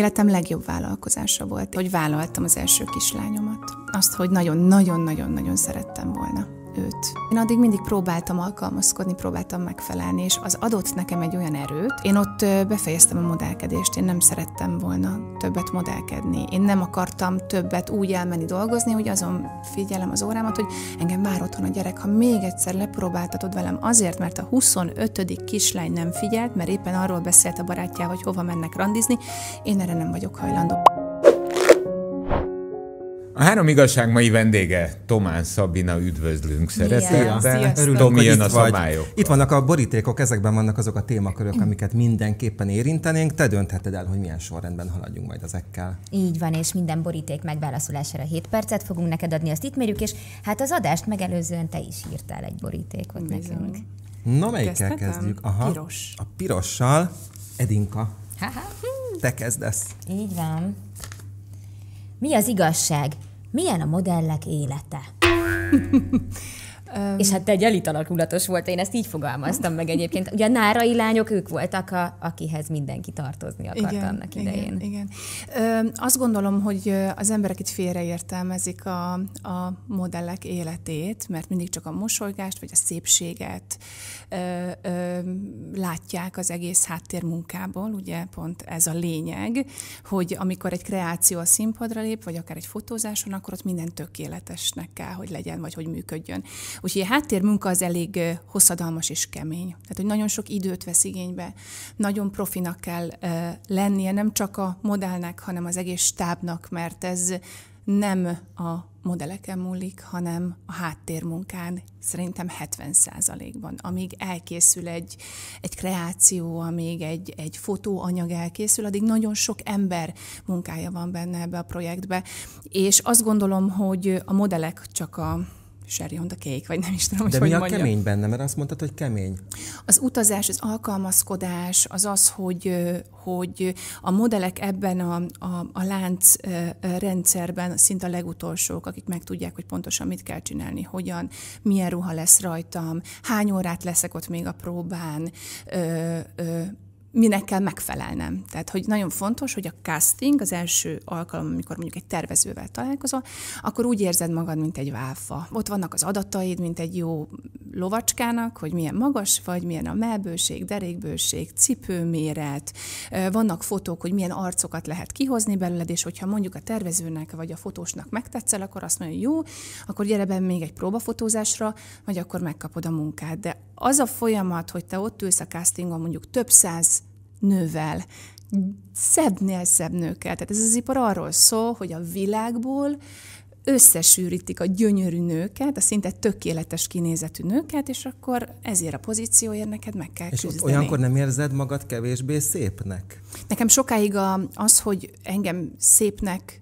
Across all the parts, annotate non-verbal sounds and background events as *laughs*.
életem legjobb vállalkozása volt, hogy vállaltam az első kislányomat. Azt, hogy nagyon-nagyon-nagyon-nagyon szerettem volna őt. Én addig mindig próbáltam alkalmazkodni, próbáltam megfelelni, és az adott nekem egy olyan erőt. Én ott befejeztem a modellkedést, én nem szerettem volna többet modellkedni. Én nem akartam többet úgy elmenni dolgozni, hogy azon figyelem az órámat, hogy engem vár otthon a gyerek, ha még egyszer lepróbáltatod velem azért, mert a 25. kislány nem figyelt, mert éppen arról beszélt a barátjával, hogy hova mennek randizni, én erre nem vagyok hajlandó. A három igazság mai vendége Tomán Szabina, üdvözlünk szeretettel. Örülünk, hogy jön a vagy. Itt vannak a borítékok, ezekben vannak azok a témakörök, amiket mindenképpen érintenénk. Te döntheted el, hogy milyen sorrendben haladjunk majd ezekkel. Így van, és minden boríték megválaszolására 7 percet fogunk neked adni, azt itt mérjük, és hát az adást megelőzően te is írtál egy borítékot Bizony. nekünk. Na, melyikkel kezdjük? Aha, Piros. A pirossal Edinka. Ha-ha. Te kezdesz. Így van. Mi az igazság? Milyen a modellek élete? *laughs* És hát te egy elitalakulatos volt, én ezt így fogalmaztam meg egyébként. Ugye a nárai lányok, ők voltak, a, akihez mindenki tartozni akart igen, annak idején. Igen, igen. Ö, azt gondolom, hogy az emberek itt félreértelmezik a, a modellek életét, mert mindig csak a mosolygást, vagy a szépséget, ö, látják az egész háttérmunkából, ugye pont ez a lényeg, hogy amikor egy kreáció a színpadra lép, vagy akár egy fotózáson, akkor ott minden tökéletesnek kell, hogy legyen, vagy hogy működjön. Úgyhogy a háttérmunka az elég hosszadalmas és kemény. Tehát, hogy nagyon sok időt vesz igénybe, nagyon profinak kell lennie, nem csak a modellnek, hanem az egész stábnak, mert ez nem a modeleken múlik, hanem a háttérmunkán szerintem 70%-ban. Amíg elkészül egy, egy kreáció, amíg egy, egy fotóanyag elkészül, addig nagyon sok ember munkája van benne ebbe a projektbe. És azt gondolom, hogy a modellek csak a, sherry on the cake, vagy nem is tudom, hogy De hogy a mondjam. kemény benne, mert azt mondtad, hogy kemény. Az utazás, az alkalmazkodás, az az, hogy, hogy a modellek ebben a, a, a lánc rendszerben szinte a legutolsók, akik meg tudják, hogy pontosan mit kell csinálni, hogyan, milyen ruha lesz rajtam, hány órát leszek ott még a próbán, ö, ö, minek kell megfelelnem. Tehát, hogy nagyon fontos, hogy a casting az első alkalom, amikor mondjuk egy tervezővel találkozol, akkor úgy érzed magad, mint egy válfa. Ott vannak az adataid, mint egy jó lovacskának, hogy milyen magas vagy, milyen a melbőség, derékbőség, cipőméret, vannak fotók, hogy milyen arcokat lehet kihozni belőled, és hogyha mondjuk a tervezőnek vagy a fotósnak megtetszel, akkor azt mondja, jó, akkor gyere be még egy próbafotózásra, vagy akkor megkapod a munkát. De az a folyamat, hogy te ott ülsz a castingon mondjuk több száz nővel, szebbnél szebb nőkkel. Tehát ez az ipar arról szól, hogy a világból összesűrítik a gyönyörű nőket, a szinte tökéletes kinézetű nőket, és akkor ezért a pozícióért neked meg kell és küzdeni. olyankor nem érzed magad kevésbé szépnek? Nekem sokáig a, az, hogy engem szépnek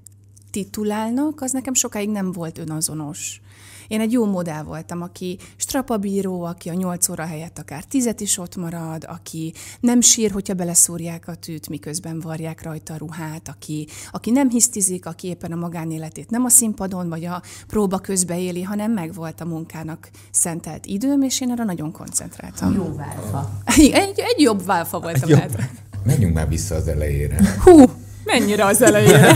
titulálnak, az nekem sokáig nem volt önazonos. Én egy jó modell voltam, aki strapabíró, aki a 8 óra helyett akár tizet is ott marad, aki nem sír, hogyha beleszúrják a tűt, miközben varják rajta a ruhát, aki, aki nem hisztizik, aki éppen a magánéletét nem a színpadon vagy a próba közbe éli, hanem megvolt a munkának szentelt időm, és én arra nagyon koncentráltam. Jó válfa. Egy, egy jobb válfa voltam. Jobb. Menjünk már vissza az elejére. Hú, mennyire az elejére?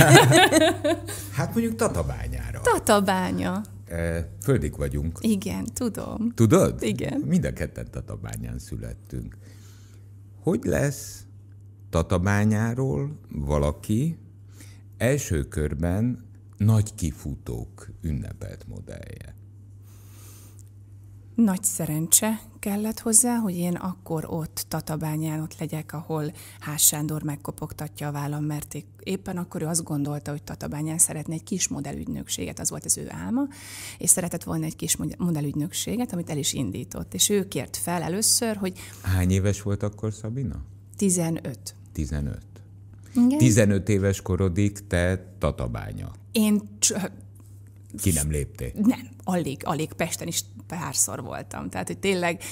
*laughs* hát mondjuk Tatabányára. Tatabánya. E, földik vagyunk. Igen, tudom. Tudod? Igen. Mind a ketten Tatabányán születtünk. Hogy lesz Tatabányáról valaki első körben nagy kifutók ünnepelt modellje? Nagy szerencse, kellett hozzá, hogy én akkor ott Tatabányán ott legyek, ahol Hás Sándor megkopogtatja a vállam, mert éppen akkor ő azt gondolta, hogy Tatabányán szeretne egy kis modellügynökséget, az volt az ő álma, és szeretett volna egy kis modellügynökséget, amit el is indított. És ő kért fel először, hogy... Hány éves volt akkor Szabina? 15. 15. Igen? 15 éves korodik te Tatabánya. Én ki nem lépté. Nem, alig, alig Pesten is párszor voltam. Tehát, hogy tényleg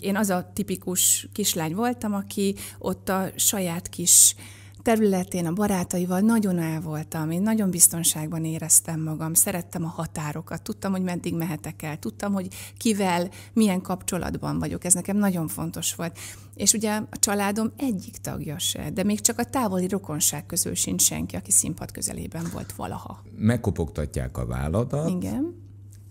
én az a tipikus kislány voltam, aki ott a saját kis területén a barátaival nagyon el voltam, én nagyon biztonságban éreztem magam, szerettem a határokat, tudtam, hogy meddig mehetek el, tudtam, hogy kivel, milyen kapcsolatban vagyok, ez nekem nagyon fontos volt. És ugye a családom egyik tagja se, de még csak a távoli rokonság közül sincs senki, aki színpad közelében volt valaha. Megkopogtatják a válladat, Igen.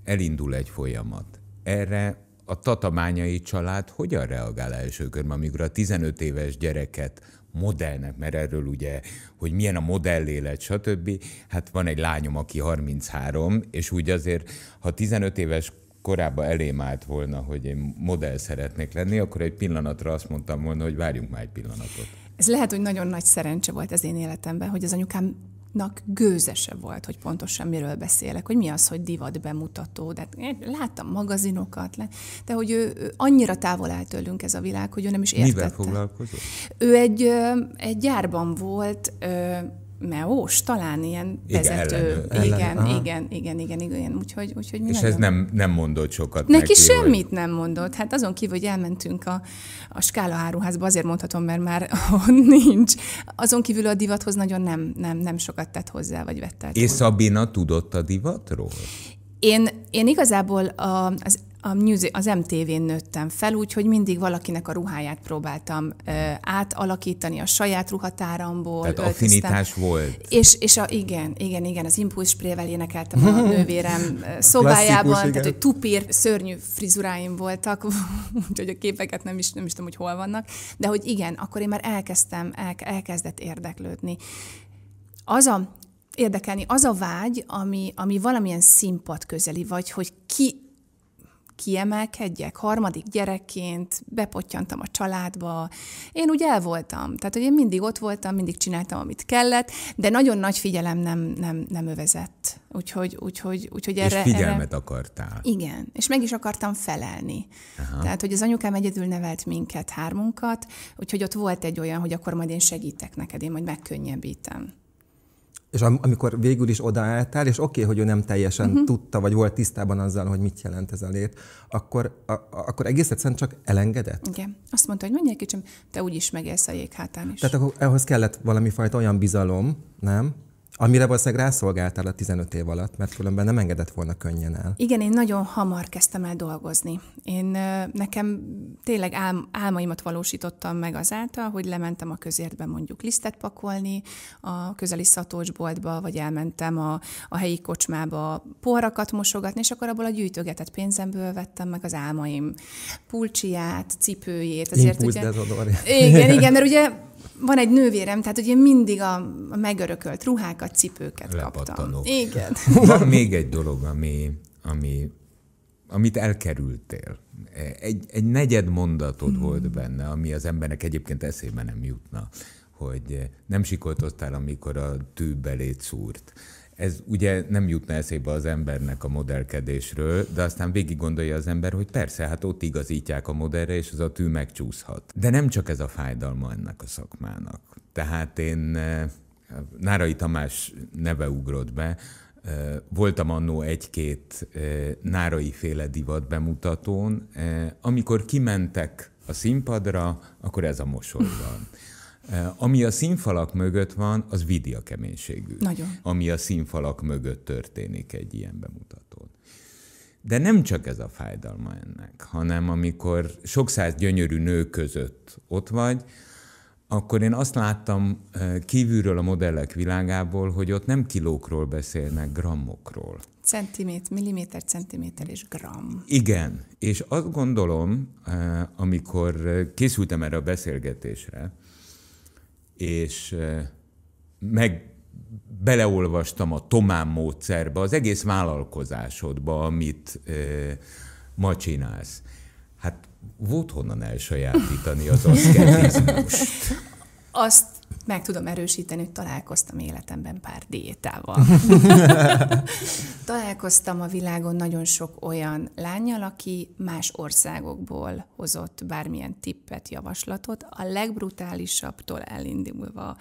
elindul egy folyamat. Erre a tatamányai család hogyan reagál első körben, amikor a 15 éves gyereket modellnek, mert erről ugye, hogy milyen a modellélet, stb. Hát van egy lányom, aki 33, és úgy azért, ha 15 éves korábban elém állt volna, hogy én modell szeretnék lenni, akkor egy pillanatra azt mondtam volna, hogy várjunk már egy pillanatot. Ez lehet, hogy nagyon nagy szerencse volt az én életemben, hogy az anyukám nak gőzese volt, hogy pontosan miről beszélek, hogy mi az, hogy divat bemutató, de hát láttam magazinokat, de hogy ő, ő annyira távol áll tőlünk ez a világ, hogy ő nem is értette. Mivel foglalkozott? Ő egy, egy gyárban volt, meós, talán ilyen vezető. Igen, igen, ellen, igen, igen, igen, igen, úgyhogy, úgyhogy mi És nagyon... ez nem, nem mondott sokat neki? Neki semmit hogy... nem mondott. Hát azon kívül, hogy elmentünk a, a Skála áruházba, azért mondhatom, mert már *laughs* nincs. Azon kívül a divathoz nagyon nem, nem, nem sokat tett hozzá, vagy vett el. És Szabina tudott a divatról? Én, én igazából a, az a music, az MTV-n nőttem fel, úgyhogy mindig valakinek a ruháját próbáltam ö, átalakítani a saját ruhatáramból. Tehát öltöztem. affinitás volt. És, és a, igen, igen, igen, az impulsprével énekeltem a *laughs* nővérem szobájában, tehát hogy tupír, szörnyű frizuráim voltak, *laughs* úgyhogy a képeket nem is, nem is tudom, hogy hol vannak, de hogy igen, akkor én már elkezdtem, el, elkezdett érdeklődni. Az a érdekelni, az a vágy, ami, ami valamilyen színpad közeli, vagy hogy ki kiemelkedjek, harmadik gyerekként bepottyantam a családba. Én úgy el voltam, tehát hogy én mindig ott voltam, mindig csináltam, amit kellett, de nagyon nagy figyelem nem, nem, nem övezett. Úgyhogy, úgyhogy, úgyhogy erre... És figyelmet erre... akartál. Igen, és meg is akartam felelni. Aha. Tehát, hogy az anyukám egyedül nevelt minket, hármunkat, úgyhogy ott volt egy olyan, hogy akkor majd én segítek neked, én majd megkönnyebbítem. És am, amikor végül is odaálltál, és oké, okay, hogy ő nem teljesen uh-huh. tudta, vagy volt tisztában azzal, hogy mit jelent ez a lét, akkor, a, akkor egész egyszerűen csak elengedett? Igen. Azt mondta, hogy egy kicsim, te úgyis megélsz a jéghátán is. Tehát akkor ehhez kellett valami fajta olyan bizalom, nem? Amire valószínűleg rászolgáltál a 15 év alatt, mert különben nem engedett volna könnyen el. Igen, én nagyon hamar kezdtem el dolgozni. Én nekem tényleg ál, álmaimat valósítottam meg azáltal, hogy lementem a közértbe mondjuk lisztet pakolni, a közeli szatócsboltba, vagy elmentem a, a helyi kocsmába porrakat mosogatni, és akkor abból a gyűjtögetett pénzemből vettem meg az álmaim pulcsiját, cipőjét. Azért Impulsz ugye, igen, *laughs* igen, mert ugye van egy nővérem, tehát ugye mindig a, megörökölt ruhákat, cipőket Lepattanok. kaptam. Igen. *laughs* Van még egy dolog, ami, ami, amit elkerültél. Egy, egy negyed mondatod hmm. volt benne, ami az embernek egyébként eszébe nem jutna, hogy nem sikoltoztál, amikor a tűbelét szúrt ez ugye nem jutna eszébe az embernek a modellkedésről, de aztán végig gondolja az ember, hogy persze, hát ott igazítják a modellre, és az a tű megcsúszhat. De nem csak ez a fájdalma ennek a szakmának. Tehát én, eh, Nárai Tamás neve ugrott be, eh, voltam annó egy-két eh, nárai féle divat bemutatón, amikor kimentek a színpadra, akkor ez a mosoly van. Eh, ami a színfalak mögött van, az vidia keménységű. Nagyon. Ami a színfalak mögött történik egy ilyen bemutatón. De nem csak ez a fájdalma ennek, hanem amikor sok száz gyönyörű nő között ott vagy, akkor én azt láttam eh, kívülről a modellek világából, hogy ott nem kilókról beszélnek, grammokról. Centiméter, milliméter, centiméter és gram. Igen, és azt gondolom, eh, amikor készültem erre a beszélgetésre, és meg beleolvastam a Tomán módszerbe, az egész vállalkozásodba, amit ma csinálsz. Hát volt honnan elsajátítani az *laughs* aszketizmust. Azt meg tudom erősíteni, hogy találkoztam életemben pár diétával. *laughs* találkoztam a világon nagyon sok olyan lányjal, aki más országokból hozott bármilyen tippet, javaslatot, a legbrutálisabbtól elindulva.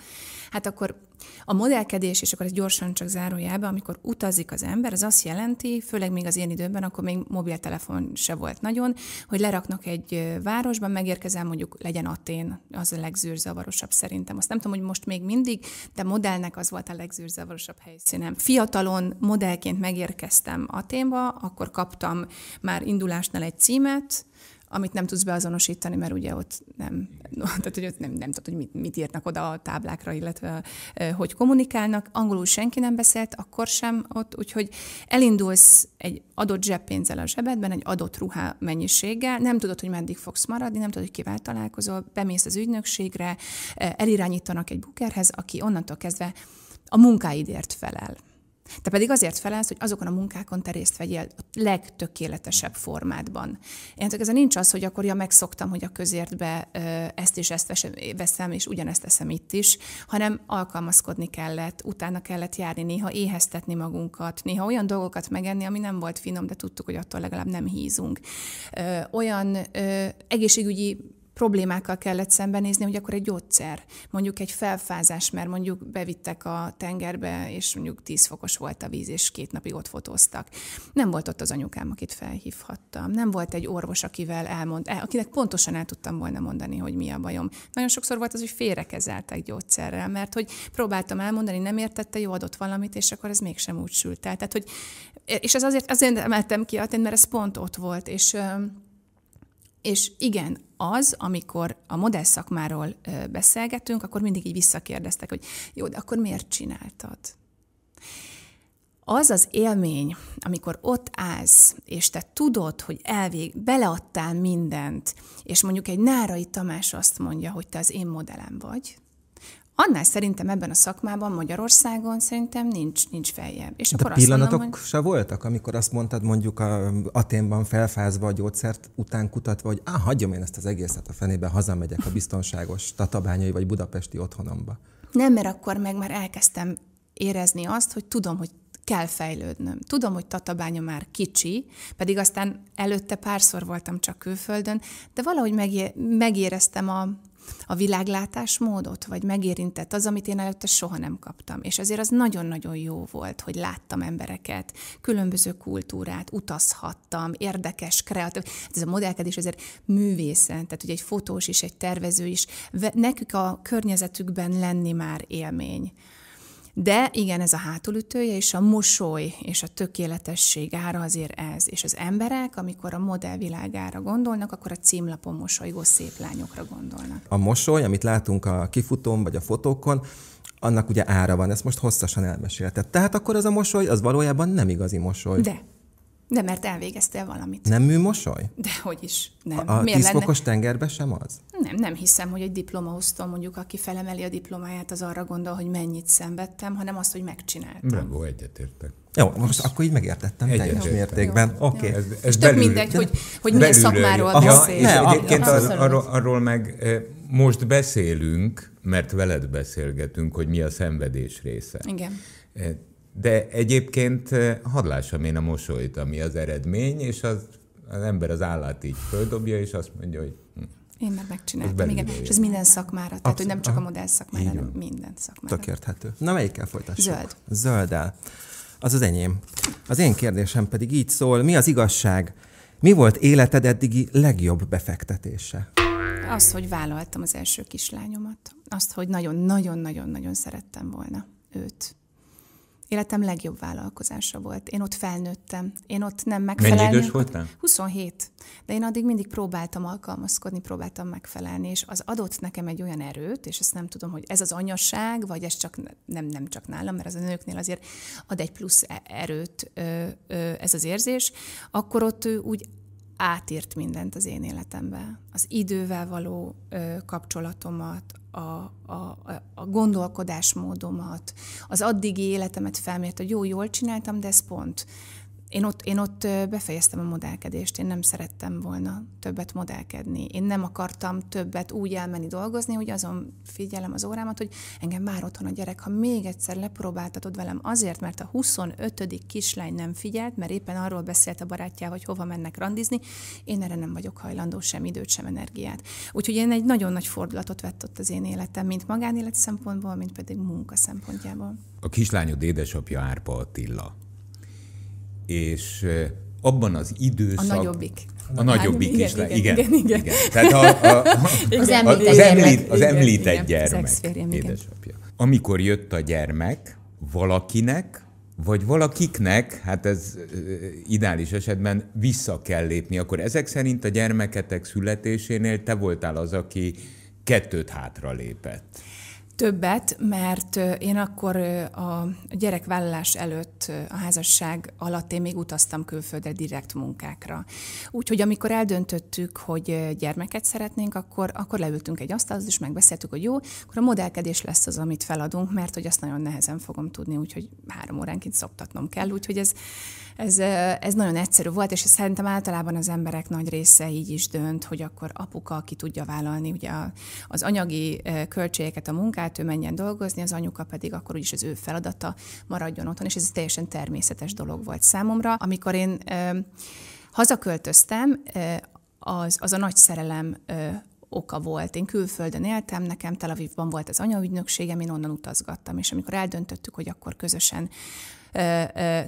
Hát akkor a modellkedés, és akkor ez gyorsan csak zárójelbe, amikor utazik az ember, az azt jelenti, főleg még az én időben, akkor még mobiltelefon se volt nagyon, hogy leraknak egy városban, megérkezel mondjuk legyen Atén, az a legzűrzavarosabb szerintem. Azt nem tudom, hogy most még mindig, de modellnek az volt a legzűrzavarosabb helyszínem. Fiatalon modellként megérkeztem Aténba, akkor kaptam már indulásnál egy címet, amit nem tudsz beazonosítani, mert ugye ott nem, no, *laughs* tehát hogy ott nem, nem tudod, hogy mit, mit írnak oda a táblákra, illetve hogy kommunikálnak. Angolul senki nem beszélt, akkor sem ott, úgyhogy elindulsz egy adott zseppénzzel a zsebedben, egy adott ruhá mennyiséggel, nem tudod, hogy meddig fogsz maradni, nem tudod, hogy kivel találkozol, bemész az ügynökségre, elirányítanak egy bukerhez, aki onnantól kezdve a munkáidért felel. Te pedig azért felelsz, hogy azokon a munkákon te részt vegyél a legtökéletesebb formádban. Én ez nincs az, hogy akkor ja, megszoktam, hogy a közértbe ezt és ezt veszem, és ugyanezt teszem itt is, hanem alkalmazkodni kellett, utána kellett járni, néha éheztetni magunkat, néha olyan dolgokat megenni, ami nem volt finom, de tudtuk, hogy attól legalább nem hízunk. Olyan egészségügyi problémákkal kellett szembenézni, hogy akkor egy gyógyszer, mondjuk egy felfázás, mert mondjuk bevittek a tengerbe, és mondjuk 10 fokos volt a víz, és két napig ott fotóztak. Nem volt ott az anyukám, akit felhívhattam. Nem volt egy orvos, akivel elmond, akinek pontosan el tudtam volna mondani, hogy mi a bajom. Nagyon sokszor volt az, hogy félrekezeltek gyógyszerrel, mert hogy próbáltam elmondani, nem értette, jó adott valamit, és akkor ez mégsem úgy sült el. Tehát, hogy, és ez azért, azért emeltem ki, mert ez pont ott volt, és és igen, az, amikor a modell szakmáról beszélgetünk, akkor mindig így visszakérdeztek, hogy jó, de akkor miért csináltad? Az az élmény, amikor ott állsz, és te tudod, hogy elvég, beleadtál mindent, és mondjuk egy Nárai Tamás azt mondja, hogy te az én modellem vagy, Annál szerintem ebben a szakmában Magyarországon szerintem nincs, nincs feljebb. És De akkor pillanatok azt mondom, hogy... se voltak, amikor azt mondtad mondjuk a Aténban felfázva a gyógyszert, után kutatva, hogy áh, hagyjam én ezt az egészet a fenébe, hazamegyek a biztonságos tatabányai vagy budapesti otthonomba. Nem, mert akkor meg már elkezdtem érezni azt, hogy tudom, hogy kell fejlődnöm. Tudom, hogy Tatabánya már kicsi, pedig aztán előtte párszor voltam csak külföldön, de valahogy megéreztem a, a világlátásmódot, vagy megérintett az, amit én előtte soha nem kaptam. És azért az nagyon-nagyon jó volt, hogy láttam embereket, különböző kultúrát, utazhattam, érdekes, kreatív. Hát ez a modellkedés azért művészen, tehát ugye egy fotós is, egy tervező is, nekük a környezetükben lenni már élmény. De igen, ez a hátulütője, és a mosoly és a tökéletesség ára azért ez. És az emberek, amikor a modellvilágára gondolnak, akkor a címlapon mosolygó szép lányokra gondolnak. A mosoly, amit látunk a kifutón vagy a fotókon, annak ugye ára van, ezt most hosszasan elmesélted. Tehát akkor ez a mosoly, az valójában nem igazi mosoly. De. De mert elvégeztél valamit. Nem műmosoly? hogy is. Nem. A, a tízfokos tengerbe sem az? Nem, nem hiszem, hogy egy osztom, mondjuk, aki felemeli a diplomáját, az arra gondol, hogy mennyit szenvedtem, hanem azt, hogy megcsináltam. volt egyetértek. Jó, most akkor így megértettem Egyet teljes mértékben. Oké. Okay. Ez, ez és tök belül, mindegy, hogy, hogy milyen szakmáról beszélünk. Ja, és egyébként arról, arról, arról meg eh, most beszélünk, mert veled beszélgetünk, hogy mi a szenvedés része. Igen. Eh, de egyébként eh, hadd lássam én a mosolyt, ami az eredmény, és az, az ember az állát így földobja, és azt mondja, hogy hm, én már megcsináltam, igen. És ez minden szakmára, tehát hogy nem csak a modell szakmára, hanem minden szakmára. Tök érthető. Na melyikkel folytassuk? Zöld. Zöldel. Az az enyém. Az én kérdésem pedig így szól, mi az igazság? Mi volt életed eddigi legjobb befektetése? Az, hogy vállaltam az első kislányomat. Azt, hogy nagyon-nagyon-nagyon-nagyon szerettem volna őt életem legjobb vállalkozása volt. Én ott felnőttem. Én ott nem megfelelni. Mennyi idős voltam? 27. De én addig mindig próbáltam alkalmazkodni, próbáltam megfelelni, és az adott nekem egy olyan erőt, és ezt nem tudom, hogy ez az anyasság, vagy ez csak nem, nem csak nálam, mert az a nőknél azért ad egy plusz e- erőt ez az érzés, akkor ott ő úgy átírt mindent az én életembe. Az idővel való ö, kapcsolatomat, a, a, a gondolkodásmódomat, az addigi életemet felmért, hogy jó, jól csináltam, de ez pont én ott, én ott befejeztem a modellkedést, én nem szerettem volna többet modellkedni. Én nem akartam többet úgy elmenni dolgozni, hogy azon figyelem az órámat, hogy engem már otthon a gyerek, ha még egyszer lepróbáltatod velem azért, mert a 25. kislány nem figyelt, mert éppen arról beszélt a barátjával, hogy hova mennek randizni, én erre nem vagyok hajlandó sem időt, sem energiát. Úgyhogy én egy nagyon nagy fordulatot vett ott az én életem, mint magánélet szempontból, mint pedig munka szempontjából. A kislányod édesapja Árpa Attila és abban az időszakban... A nagyobbik. A nagyobbik hát, is igen, igen, igen, igen. Tehát a, a, a, *laughs* az, az, említ, az említett igen, gyermek, édesapja. Amikor jött a gyermek, valakinek, vagy valakiknek, hát ez ideális esetben vissza kell lépni, akkor ezek szerint a gyermeketek születésénél te voltál az, aki kettőt hátra lépett. Többet, mert én akkor a gyerekvállalás előtt, a házasság alatt én még utaztam külföldre direkt munkákra. Úgyhogy amikor eldöntöttük, hogy gyermeket szeretnénk, akkor, akkor leültünk egy asztalhoz, és megbeszéltük, hogy jó, akkor a modellkedés lesz az, amit feladunk, mert hogy azt nagyon nehezen fogom tudni, úgyhogy három óránként szoptatnom kell, úgyhogy ez ez, ez nagyon egyszerű volt, és szerintem általában az emberek nagy része így is dönt, hogy akkor apuka, aki tudja vállalni ugye az anyagi költségeket, a munkát, ő menjen dolgozni, az anyuka pedig akkor úgyis az ő feladata maradjon otthon, és ez teljesen természetes dolog volt számomra. Amikor én hazaköltöztem, az, az a nagy szerelem oka volt. Én külföldön éltem, nekem Tel Avivban volt az anyaügynökségem, én onnan utazgattam, és amikor eldöntöttük, hogy akkor közösen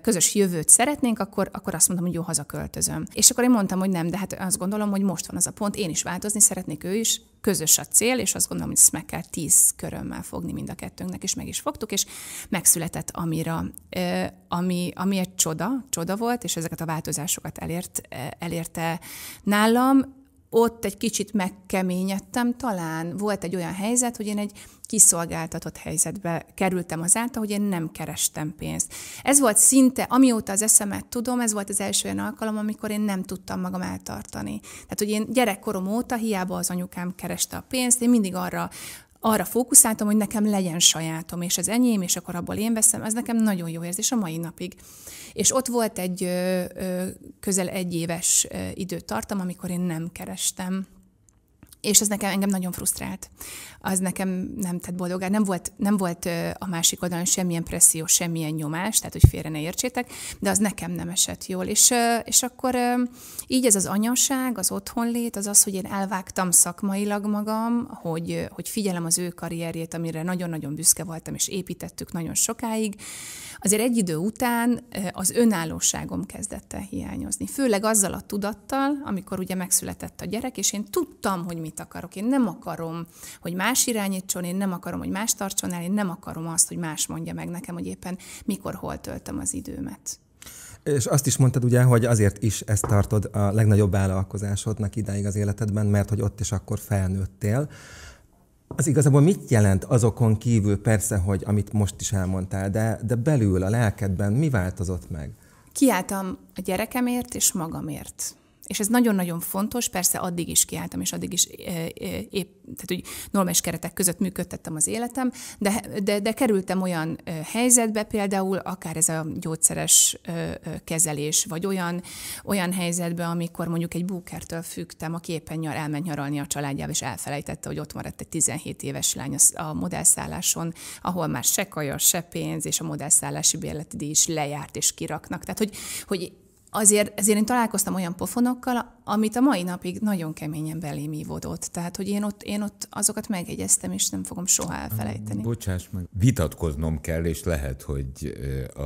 közös jövőt szeretnénk, akkor, akkor azt mondtam, hogy jó, hazaköltözöm. És akkor én mondtam, hogy nem, de hát azt gondolom, hogy most van az a pont, én is változni szeretnék, ő is, közös a cél, és azt gondolom, hogy ezt meg kell tíz körömmel fogni mind a kettőnknek, és meg is fogtuk, és megszületett Amira, ami, ami egy csoda, csoda volt, és ezeket a változásokat elért, elérte nálam, ott egy kicsit megkeményedtem talán. Volt egy olyan helyzet, hogy én egy kiszolgáltatott helyzetbe kerültem azáltal, hogy én nem kerestem pénzt. Ez volt szinte, amióta az eszemet tudom, ez volt az első olyan alkalom, amikor én nem tudtam magam eltartani. Tehát, hogy én gyerekkorom óta hiába az anyukám kereste a pénzt, én mindig arra arra fókuszáltam, hogy nekem legyen sajátom, és az enyém, és akkor abból én veszem, ez nekem nagyon jó érzés a mai napig. És ott volt egy közel egy éves időtartam, amikor én nem kerestem és az nekem engem nagyon frusztrált. Az nekem nem tett boldogá. Nem volt, nem volt a másik oldalon semmilyen presszió, semmilyen nyomás, tehát hogy félre ne értsétek, de az nekem nem esett jól. És, és akkor így ez az anyaság, az otthonlét, az az, hogy én elvágtam szakmailag magam, hogy, hogy figyelem az ő karrierjét, amire nagyon-nagyon büszke voltam, és építettük nagyon sokáig. Azért egy idő után az önállóságom kezdett el hiányozni. Főleg azzal a tudattal, amikor ugye megszületett a gyerek, és én tudtam, hogy mi mit akarok. Én nem akarom, hogy más irányítson, én nem akarom, hogy más tartson el, én nem akarom azt, hogy más mondja meg nekem, hogy éppen mikor, hol töltöm az időmet. És azt is mondtad ugye, hogy azért is ezt tartod a legnagyobb vállalkozásodnak idáig az életedben, mert hogy ott is akkor felnőttél. Az igazából mit jelent azokon kívül, persze, hogy amit most is elmondtál, de, de belül, a lelkedben mi változott meg? Kiálltam a gyerekemért és magamért. És ez nagyon-nagyon fontos, persze addig is kiálltam, és addig is épp, tehát úgy normális keretek között működtettem az életem, de, de, de kerültem olyan helyzetbe például, akár ez a gyógyszeres kezelés, vagy olyan, olyan helyzetbe, amikor mondjuk egy búkertől fügtem, aki éppen nyar, elment nyaralni a családjával, és elfelejtette, hogy ott maradt egy 17 éves lány a modellszálláson, ahol már se kaja, se pénz, és a modellszállási bérleti díj is lejárt, és kiraknak. Tehát, hogy, hogy azért, ezért én találkoztam olyan pofonokkal, amit a mai napig nagyon keményen belém ívódott. Tehát, hogy én ott, én ott azokat megjegyeztem, és nem fogom soha elfelejteni. Bocsáss meg, vitatkoznom kell, és lehet, hogy a...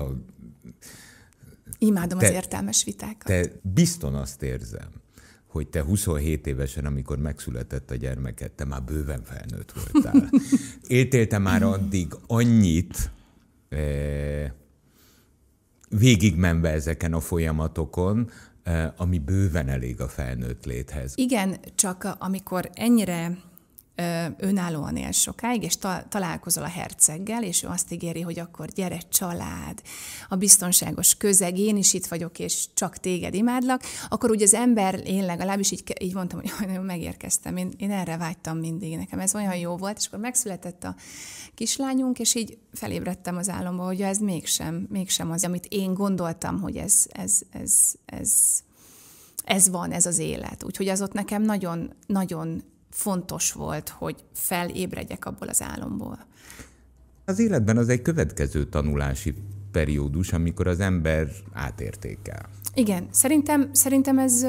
Imádom te, az értelmes vitákat. Te bizton azt érzem, hogy te 27 évesen, amikor megszületett a gyermeked, te már bőven felnőtt voltál. *laughs* Éltél te már addig annyit, eh, végigmenve ezeken a folyamatokon, eh, ami bőven elég a felnőtt léthez. Igen, csak amikor ennyire önállóan él sokáig, és ta- találkozol a herceggel, és ő azt ígéri, hogy akkor gyere család, a biztonságos közeg, én is itt vagyok, és csak téged imádlak, akkor ugye az ember, én legalábbis így, így mondtam, hogy *laughs* nagyon megérkeztem, én, én erre vágytam mindig, nekem ez olyan jó volt, és akkor megszületett a kislányunk, és így felébredtem az álomba, hogy ez mégsem, mégsem az, amit én gondoltam, hogy ez, ez, ez, ez, ez van, ez az élet. Úgyhogy az ott nekem nagyon, nagyon fontos volt, hogy felébredjek abból az álomból. Az életben az egy következő tanulási periódus, amikor az ember átértékel. Igen, szerintem, szerintem ez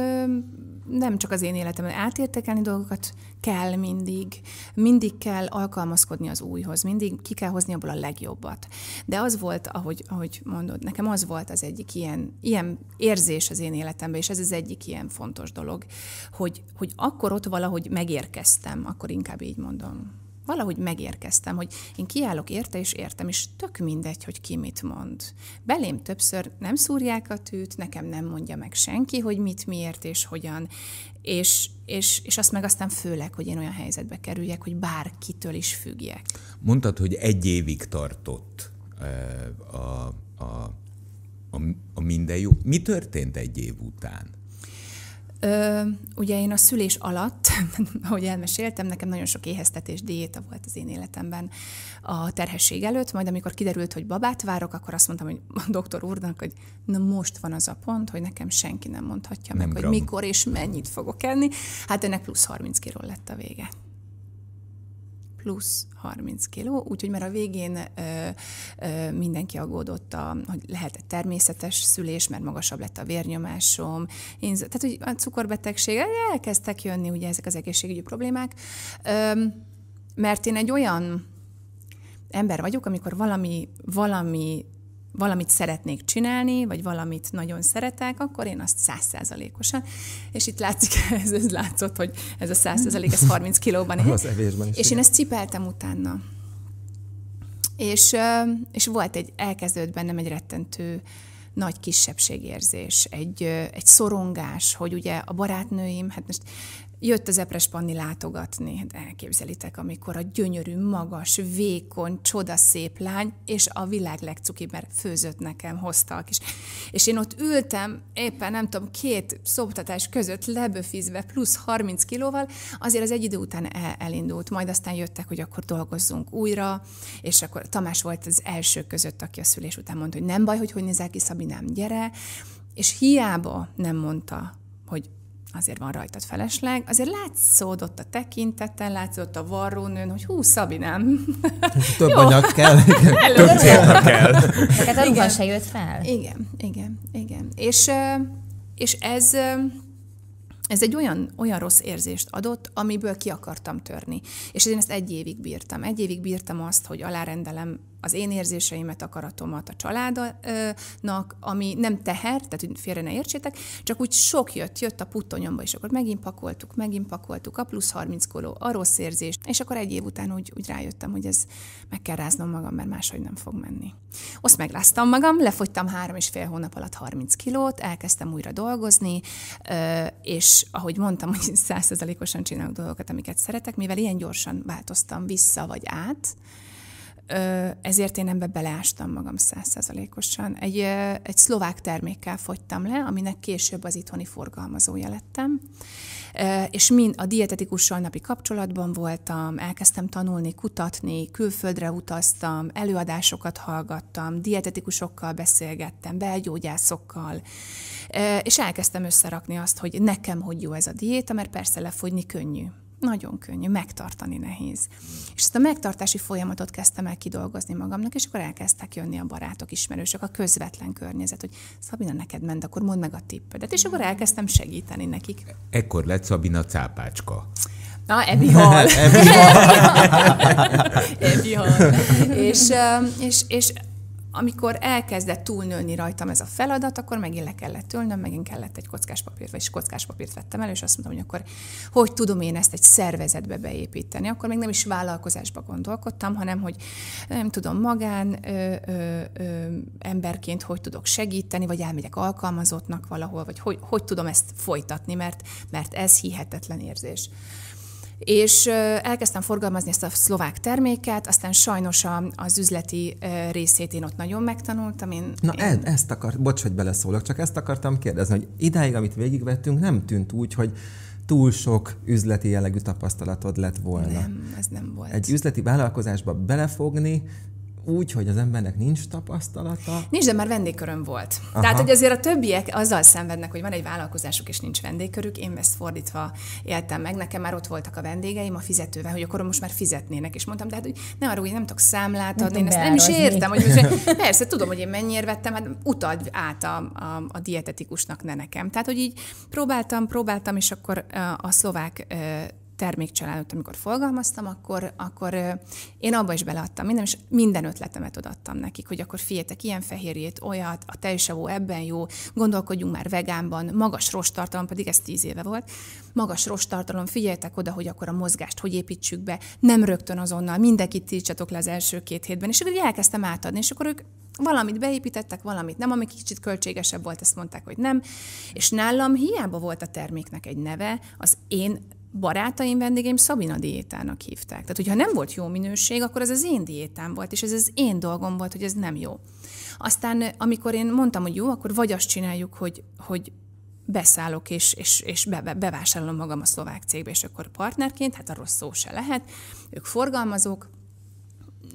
nem csak az én életemben átértékelni dolgokat kell mindig, mindig kell alkalmazkodni az újhoz, mindig ki kell hozni abból a legjobbat. De az volt, ahogy, ahogy mondod, nekem az volt az egyik ilyen, ilyen érzés az én életemben, és ez az egyik ilyen fontos dolog, hogy, hogy akkor ott valahogy megérkeztem, akkor inkább így mondom. Valahogy megérkeztem, hogy én kiállok érte és értem, és tök mindegy, hogy ki mit mond. Belém többször nem szúrják a tűt, nekem nem mondja meg senki, hogy mit, miért és hogyan. És, és, és azt meg aztán főleg, hogy én olyan helyzetbe kerüljek, hogy bárkitől is függjek. Mondtad, hogy egy évig tartott e, a, a, a, a minden jó. Mi történt egy év után? Ö, ugye én a szülés alatt, *laughs* ahogy elmeséltem, nekem nagyon sok éheztetés, diéta volt az én életemben a terhesség előtt, majd amikor kiderült, hogy babát várok, akkor azt mondtam, hogy *laughs* a doktor úrnak, hogy na most van az a pont, hogy nekem senki nem mondhatja nem meg, gram. hogy mikor és mennyit fogok enni. Hát ennek plusz 30 kiló lett a vége plusz 30 kiló, úgyhogy már a végén ö, ö, mindenki aggódott, a, hogy lehet természetes szülés, mert magasabb lett a vérnyomásom, én, tehát hogy a cukorbetegség, elkezdtek jönni ugye ezek az egészségügyi problémák, ö, mert én egy olyan ember vagyok, amikor valami, valami valamit szeretnék csinálni, vagy valamit nagyon szeretek, akkor én azt százszázalékosan. És itt látszik, *laughs* ez, ez látszott, hogy ez a százszázalék, ez 30 kilóban. *laughs* az is. És igen. én ezt cipeltem utána. És, és volt egy, elkezdődött bennem egy rettentő nagy kisebbségérzés, egy, egy szorongás, hogy ugye a barátnőim, hát most Jött az Epres Panni látogatni, de elképzelitek, amikor a gyönyörű, magas, vékony, csodaszép lány, és a világ legcukibb, mert főzött nekem, hozta a kis. És én ott ültem, éppen nem tudom, két szoptatás között leböfizve, plusz 30 kilóval, azért az egy idő után elindult, majd aztán jöttek, hogy akkor dolgozzunk újra, és akkor Tamás volt az első között, aki a szülés után mondta, hogy nem baj, hogy hogy nézel ki, Szabinám, gyere, és hiába nem mondta, hogy azért van rajtad felesleg, azért látszódott a tekinteten, látszódott a varrónőn, hogy hú, nem? *laughs* Több Jó. anyag kell. *laughs* Több anyag kell. Tehát abban se jött fel. Igen, igen, igen. És, és ez, ez egy olyan, olyan rossz érzést adott, amiből ki akartam törni. És én ezt egy évig bírtam. Egy évig bírtam azt, hogy alárendelem az én érzéseimet, akaratomat a családnak, ami nem teher, tehát hogy félre ne értsétek, csak úgy sok jött, jött a puttonyomba, és akkor megint pakoltuk, megint pakoltuk, a plusz 30 koló, a rossz érzés, és akkor egy év után úgy, úgy rájöttem, hogy ez meg kell ráznom magam, mert máshogy nem fog menni. Azt megláztam magam, lefogytam három és fél hónap alatt 30 kilót, elkezdtem újra dolgozni, és ahogy mondtam, hogy százszerzalékosan csinálok dolgokat, amiket szeretek, mivel ilyen gyorsan változtam vissza vagy át, ezért én ebbe beleástam magam százszerzalékosan. Egy, egy szlovák termékkel fogytam le, aminek később az itthoni forgalmazója lettem, és mind a dietetikussal napi kapcsolatban voltam, elkezdtem tanulni, kutatni, külföldre utaztam, előadásokat hallgattam, dietetikusokkal beszélgettem, belgyógyászokkal, és elkezdtem összerakni azt, hogy nekem hogy jó ez a diéta, mert persze lefogyni könnyű nagyon könnyű, megtartani nehéz. És ezt a megtartási folyamatot kezdtem el kidolgozni magamnak, és akkor elkezdtek jönni a barátok, ismerősök, a közvetlen környezet, hogy Szabina, neked ment, akkor mondd meg a tippedet. És akkor elkezdtem segíteni nekik. Ekkor lett Szabina cápácska. Na, Ebi Hall. Ebi Hall. és, és, és amikor elkezdett túlnőni rajtam ez a feladat, akkor megint le kellett ülnöm, megint kellett egy kockáspapírt, papírt, kockáspapírt papírt vettem el, és azt mondtam, hogy akkor hogy tudom én ezt egy szervezetbe beépíteni. Akkor még nem is vállalkozásba gondolkodtam, hanem hogy nem tudom, magán ö, ö, ö, emberként hogy tudok segíteni, vagy elmegyek alkalmazottnak valahol, vagy hogy, hogy tudom ezt folytatni, mert, mert ez hihetetlen érzés és elkezdtem forgalmazni ezt a szlovák terméket, aztán sajnos az üzleti részét én ott nagyon megtanultam. Én, Na én... E-, ezt akart, bocs, hogy beleszólok, csak ezt akartam kérdezni, hogy idáig, amit végigvettünk, nem tűnt úgy, hogy túl sok üzleti jellegű tapasztalatod lett volna. Nem, ez nem volt. Egy üzleti vállalkozásba belefogni, úgy, hogy az embernek nincs tapasztalata. Nincs, de már vendégköröm volt. Aha. Tehát, hogy azért a többiek azzal szenvednek, hogy van egy vállalkozásuk és nincs vendégkörük, én ezt fordítva éltem meg, nekem már ott voltak a vendégeim a fizetővel, hogy akkor most már fizetnének, és mondtam, de hát, hogy ne arra, hogy nem tudok számlát adni, én ezt nem is értem, hogy most, *laughs* persze tudom, hogy én mennyire vettem, hát utald át a, a, a dietetikusnak, ne nekem. Tehát, hogy így próbáltam, próbáltam, és akkor a szlovák termékcsaládot, amikor forgalmaztam, akkor, akkor én abba is beleadtam minden, és minden ötletemet odaadtam nekik, hogy akkor figyeljetek, ilyen fehérjét, olyat, a teljesavó ebben jó, gondolkodjunk már vegánban, magas rostartalom, pedig ez tíz éve volt, magas rostartalom, figyeljetek oda, hogy akkor a mozgást hogy építsük be, nem rögtön azonnal, mindenkit tiltsatok le az első két hétben, és akkor elkezdtem átadni, és akkor ők valamit beépítettek, valamit nem, ami kicsit költségesebb volt, ezt mondták, hogy nem, és nálam hiába volt a terméknek egy neve, az én barátaim, vendégeim Szabina diétának hívták. Tehát, hogyha nem volt jó minőség, akkor ez az én diétám volt, és ez az én dolgom volt, hogy ez nem jó. Aztán, amikor én mondtam, hogy jó, akkor vagy azt csináljuk, hogy, hogy beszállok és, és, és be, be, bevásárolom magam a szlovák cégbe, és akkor partnerként, hát a rossz szó se lehet, ők forgalmazók,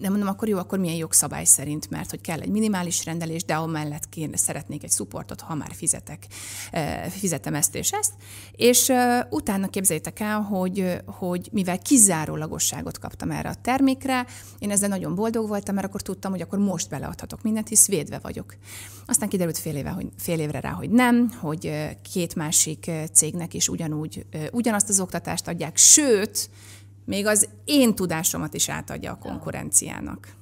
nem mondom, akkor jó, akkor milyen jogszabály szerint, mert hogy kell egy minimális rendelés, de amellett kéne, szeretnék egy szuportot, ha már fizetek, eh, fizetem ezt és ezt. És eh, utána képzeljétek el, hogy, hogy mivel kizárólagosságot kaptam erre a termékre, én ezzel nagyon boldog voltam, mert akkor tudtam, hogy akkor most beleadhatok mindent, hisz védve vagyok. Aztán kiderült fél, éve, hogy, fél évre rá, hogy nem, hogy eh, két másik cégnek is ugyanúgy, ugyanazt az oktatást adják, sőt, még az én tudásomat is átadja a konkurenciának.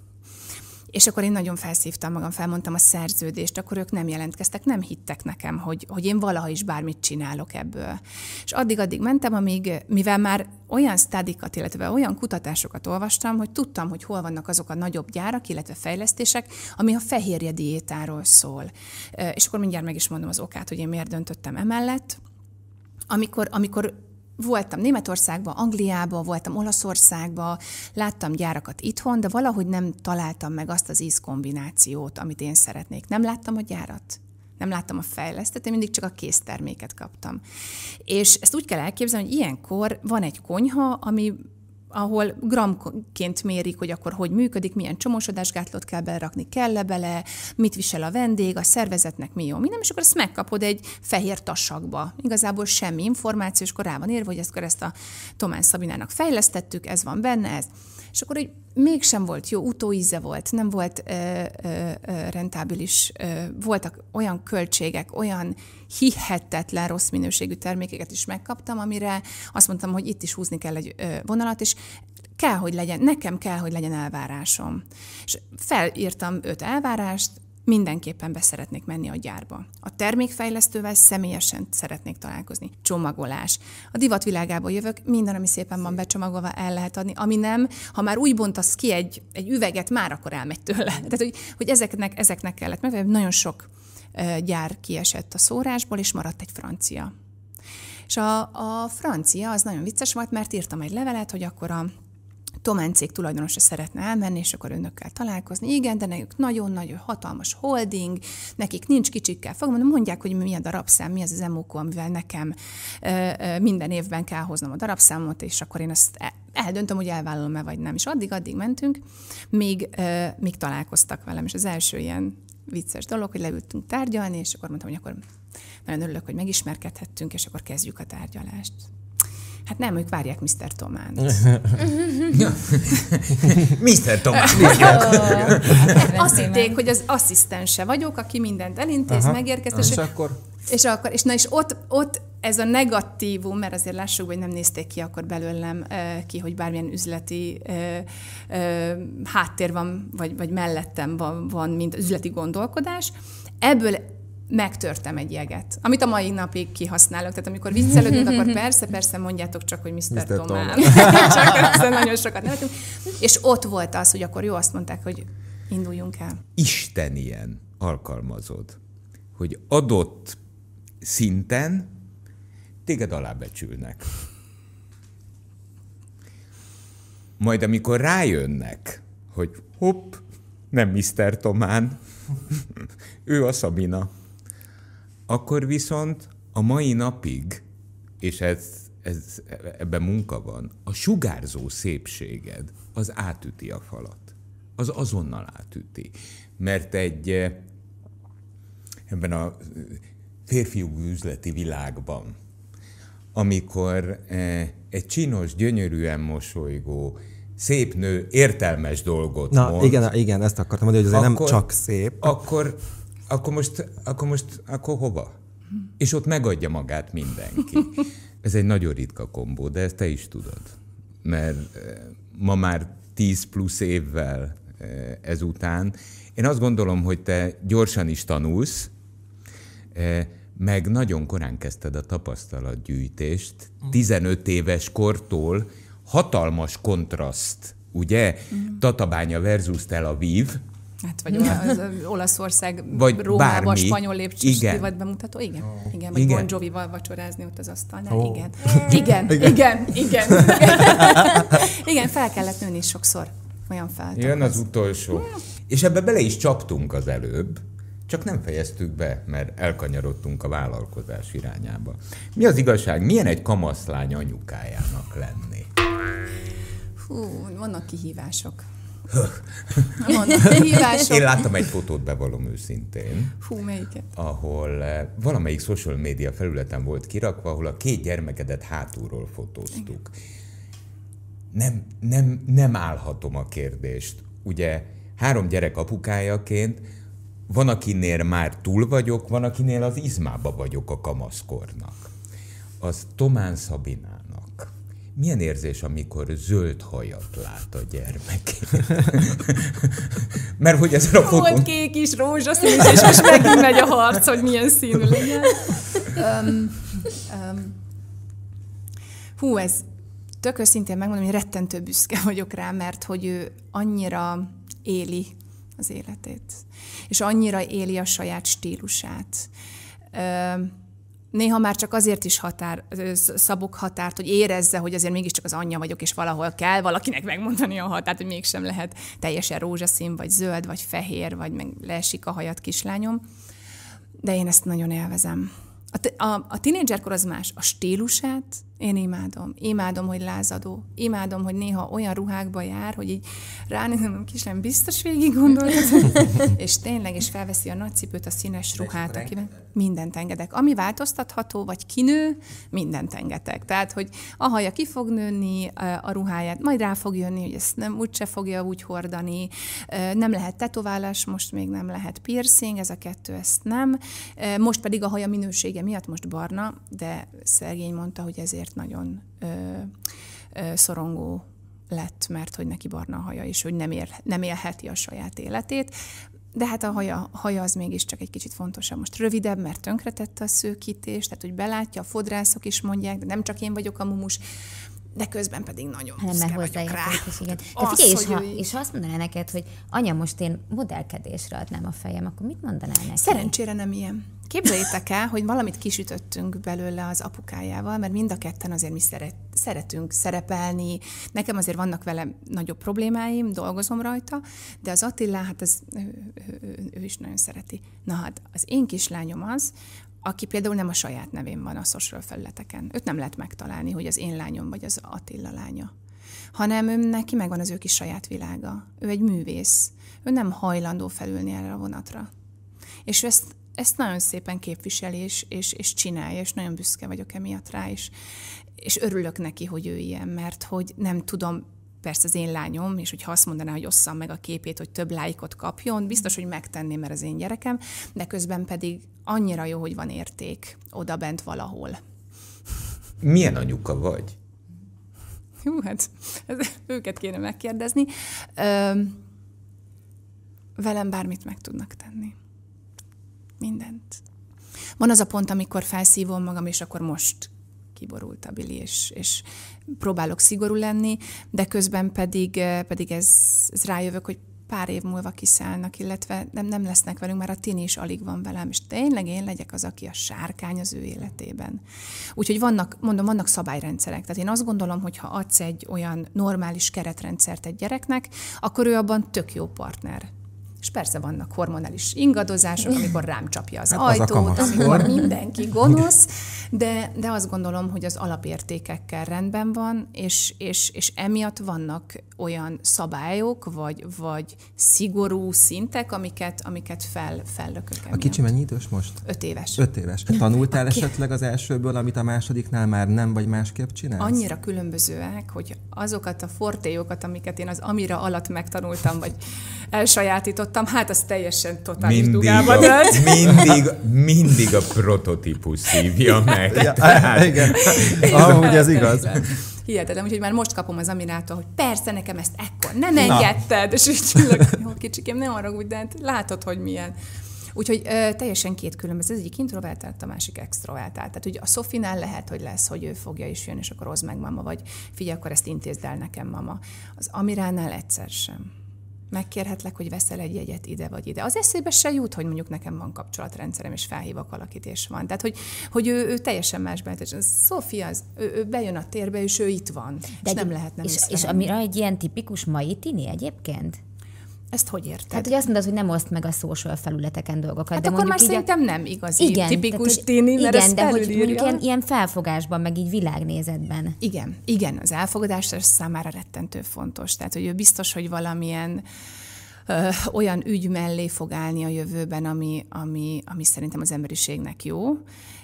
És akkor én nagyon felszívtam magam, felmondtam a szerződést, akkor ők nem jelentkeztek, nem hittek nekem, hogy, hogy én valaha is bármit csinálok ebből. És addig-addig mentem, amíg, mivel már olyan sztádikat, illetve olyan kutatásokat olvastam, hogy tudtam, hogy hol vannak azok a nagyobb gyárak, illetve fejlesztések, ami a fehérje diétáról szól. És akkor mindjárt meg is mondom az okát, hogy én miért döntöttem emellett. Amikor, amikor voltam Németországban, Angliában, voltam Olaszországban, láttam gyárakat itthon, de valahogy nem találtam meg azt az ízkombinációt, amit én szeretnék. Nem láttam a gyárat. Nem láttam a fejlesztet, én mindig csak a készterméket kaptam. És ezt úgy kell elképzelni, hogy ilyenkor van egy konyha, ami ahol gramként mérik, hogy akkor hogy működik, milyen csomósodásgátlót kell berakni kell-e bele, mit visel a vendég, a szervezetnek mi jó, mi nem, és akkor ezt megkapod egy fehér tasakba. Igazából semmi információ, és akkor rá van írva, hogy ezt, ezt a Tomán Szabinának fejlesztettük, ez van benne, ez. És akkor így mégsem volt jó, utóíze volt, nem volt ö, ö, rentábilis, ö, voltak olyan költségek, olyan hihetetlen rossz minőségű termékeket is megkaptam, amire azt mondtam, hogy itt is húzni kell egy ö, vonalat, és kell, hogy legyen, nekem kell, hogy legyen elvárásom. És felírtam öt elvárást, mindenképpen beszeretnék menni a gyárba. A termékfejlesztővel személyesen szeretnék találkozni. Csomagolás. A divatvilágából jövök, minden, ami szépen van becsomagolva, el lehet adni. Ami nem, ha már úgy bontasz ki egy, egy üveget, már akkor elmegy tőle. *laughs* Tehát, hogy, hogy ezeknek, ezeknek kellett meg, nagyon sok gyár kiesett a szórásból, és maradt egy francia. És a, a francia az nagyon vicces volt, mert írtam egy levelet, hogy akkor a Tomán cég tulajdonosa szeretne elmenni, és akkor önökkel találkozni. Igen, de nekik nagyon-nagyon hatalmas holding, nekik nincs kicsikkel fog, de mondják, hogy mi a darabszám, mi az az emókó, amivel nekem ö, ö, minden évben kell hoznom a darabszámot, és akkor én ezt e- eldöntöm, hogy elvállalom-e vagy nem. És addig-addig mentünk, míg, ö, míg találkoztak velem. És az első ilyen vicces dolog, hogy leültünk tárgyalni, és akkor mondtam, hogy akkor nagyon örülök, hogy megismerkedhettünk, és akkor kezdjük a tárgyalást. Hát nem, ők várják Mr. Tomán. *laughs* Mr. Tomán. Hát hát hát azt hitték, hogy az asszisztense vagyok, aki mindent elintéz, Aha. megérkezik. És, és akkor? És akkor, és na és ott, ott ez a negatívum, mert azért lássuk, hogy nem nézték ki akkor belőlem ki, hogy bármilyen üzleti háttér van, vagy, vagy mellettem van, van, mint üzleti gondolkodás. Ebből megtörtem egy jeget, amit a mai napig kihasználok. Tehát amikor viccelődünk, akkor *laughs* persze, persze mondjátok csak, hogy Mr. Mr. Tomán. csak ezzel nagyon sokat nevetünk. És ott volt az, hogy akkor jó, azt mondták, hogy induljunk el. Isten ilyen alkalmazod, hogy adott szinten téged alábecsülnek. Majd amikor rájönnek, hogy hopp, nem Mr. Tomán, *laughs* ő a Szabina akkor viszont a mai napig, és ez, ez, ebben munka van, a sugárzó szépséged az átüti a falat. Az azonnal átüti. Mert egy eh, ebben a eh, férfiú üzleti világban, amikor eh, egy csinos, gyönyörűen mosolygó, szép nő értelmes dolgot Na, mond. Igen, igen, ezt akartam mondani, hogy azért akkor, nem csak szép. Akkor akkor most, akkor most, akkor hova? És ott megadja magát mindenki. *laughs* Ez egy nagyon ritka kombó, de ezt te is tudod. Mert eh, ma már 10 plusz évvel eh, ezután én azt gondolom, hogy te gyorsan is tanulsz, eh, meg nagyon korán kezdted a tapasztalatgyűjtést, 15 mm. éves kortól hatalmas kontraszt, ugye? Mm. Tatabánya versus Tel Aviv, Hát vagy az, az Olaszország, vagy Rómába, bármi. spanyol lépcsős divat bemutató. Igen, oh. igen vagy igen. Bon Jovi-val vacsorázni ott az asztalnál. Oh. Igen. Igen, igen, igen, igen. *laughs* igen, fel kellett nőni sokszor. Olyan fel. Jön az utolsó. Hmm. És ebbe bele is csaptunk az előbb, csak nem fejeztük be, mert elkanyarodtunk a vállalkozás irányába. Mi az igazság? Milyen egy kamaszlány anyukájának lenni? Hú, vannak kihívások. Én láttam egy fotót, bevallom őszintén. Hú, melyiket? Ahol eh, valamelyik social média felületen volt kirakva, ahol a két gyermekedet hátulról fotóztuk. Nem, nem, nem állhatom a kérdést. Ugye három gyerek apukájaként van, akinél már túl vagyok, van, akinél az izmába vagyok a kamaszkornak. Az Tomán Szabinál milyen érzés, amikor zöld hajat lát a gyermek? *laughs* Mert hogy ez a fokon... Volt kék is, rózsaszín és most megint megy a harc, hogy milyen színű legyen. Um, um, hú, ez tök őszintén megmondom, hogy rettentő büszke vagyok rá, mert hogy ő annyira éli az életét, és annyira éli a saját stílusát. Um, néha már csak azért is határ, szabok határt, hogy érezze, hogy azért mégiscsak az anyja vagyok, és valahol kell valakinek megmondani a határt, hogy mégsem lehet teljesen rózsaszín, vagy zöld, vagy fehér, vagy meg leesik a hajat kislányom. De én ezt nagyon élvezem. A, a, a tínédzserkor az más. A stílusát én imádom. Imádom, hogy lázadó. Imádom, hogy néha olyan ruhákba jár, hogy így ránézem, kislem biztos végig gondolod. *laughs* és tényleg, és felveszi a nagycipőt, a színes ruhát, akiben mindent engedek. Ami változtatható, vagy kinő, mindent engedek. Tehát, hogy a haja ki fog nőni, a ruháját, majd rá fog jönni, hogy ezt nem úgyse fogja úgy hordani, nem lehet tetoválás, most még nem lehet piercing, ez a kettő, ezt nem. Most pedig a haja minősége miatt most barna, de szegény mondta, hogy ezért azért nagyon ö, ö, szorongó lett, mert hogy neki barna a haja, és hogy nem, ér, nem élheti a saját életét. De hát a haja, haja az mégiscsak egy kicsit fontosabb. Most rövidebb, mert tönkretette a szőkítést, tehát hogy belátja, a fodrászok is mondják, de nem csak én vagyok a mumus, de közben pedig nagyon hát nem vagyok rá. És igen. De az, figyelj, és ha, ő... és ha azt mondaná neked, hogy anya, most én modellkedésre adnám a fejem, akkor mit mondanál neki? Szerencsére nem ilyen. Képzeljétek el, hogy valamit kisütöttünk belőle az apukájával, mert mind a ketten azért mi szeret, szeretünk szerepelni. Nekem azért vannak vele nagyobb problémáim, dolgozom rajta, de az Attila, hát ez, ő, ő, ő is nagyon szereti. Na hát, az én kislányom az, aki például nem a saját nevén van a social felületeken. Őt nem lehet megtalálni, hogy az én lányom vagy az Attila lánya. Hanem ő, neki megvan az ő kis saját világa. Ő egy művész. Ő nem hajlandó felülni erre a vonatra. És ő ezt, ezt nagyon szépen képviseli, és, és, és csinálja, és nagyon büszke vagyok emiatt rá, és, és örülök neki, hogy ő ilyen, mert hogy nem tudom, persze az én lányom, és hogyha azt mondaná, hogy osszam meg a képét, hogy több lájkot kapjon, biztos, hogy megtenném, mert az én gyerekem, de közben pedig annyira jó, hogy van érték oda bent valahol. Milyen anyuka vagy? Hú, hát őket kéne megkérdezni. Ö, velem bármit meg tudnak tenni. Mindent. Van az a pont, amikor felszívom magam, és akkor most kiborult a Billy, és, és próbálok szigorú lenni, de közben pedig, pedig ez, ez rájövök, hogy pár év múlva kiszállnak, illetve nem, nem lesznek velünk, már a tini is alig van velem, és tényleg én legyek az, aki a sárkány az ő életében. Úgyhogy vannak, mondom, vannak szabályrendszerek. Tehát én azt gondolom, hogy ha adsz egy olyan normális keretrendszert egy gyereknek, akkor ő abban tök jó partner. És persze vannak hormonális ingadozások, mm. amikor rám csapja az hát ajtót, az amikor mindenki gonosz, de, de azt gondolom, hogy az alapértékekkel rendben van, és, és, és emiatt vannak olyan szabályok, vagy, vagy szigorú szintek, amiket, amiket fel, fellökök emiatt. A kicsi mennyi idős most? Öt éves. Öt éves. Tanultál okay. esetleg az elsőből, amit a másodiknál már nem, vagy másképp csinálsz? Annyira különbözőek, hogy azokat a fortéjokat, amiket én az Amira alatt megtanultam, vagy elsajátítottam, dolgoztam, hát az teljesen totális mindig dugába a, dölt. *laughs* Mindig, mindig a prototípus szívja meg. Ja, tehát, igen. Amúgy *laughs* ez igaz. Hihetetlen, úgyhogy már most kapom az Aminától, hogy persze, nekem ezt ekkor nem engedted, és így csillag, jó kicsikém, arra, haragudj, de hát látod, hogy milyen. Úgyhogy ö, teljesen két különböző, az egyik introvertált, a másik extrovertált. Tehát ugye a Sofinál lehet, hogy lesz, hogy ő fogja is jön, és akkor hozd meg mama, vagy figyelj, akkor ezt intézd el nekem mama. Az Amiránál egyszer sem megkérhetlek, hogy veszel egy jegyet ide vagy ide. Az eszébe se jut, hogy mondjuk nekem van kapcsolatrendszerem, és felhívok valakit, és van. Tehát, hogy, hogy ő, ő teljesen más benne. Szófia, ő, ő, bejön a térbe, és ő itt van, De és egy, nem lehet nem És, és amire egy ilyen tipikus mai tini egyébként? Ezt hogy érted? Hát, hogy azt mondod, hogy nem oszt meg a social felületeken dolgokat. Hát de akkor már szerintem a... nem igazi, igen, tipikus tehát, tini, mert Igen, de felülírja. hogy mondjuk ilyen, ilyen felfogásban, meg így világnézetben. Igen, igen, az elfogadás számára rettentő fontos. Tehát, hogy ő biztos, hogy valamilyen ö, olyan ügy mellé fog állni a jövőben, ami, ami, ami szerintem az emberiségnek jó,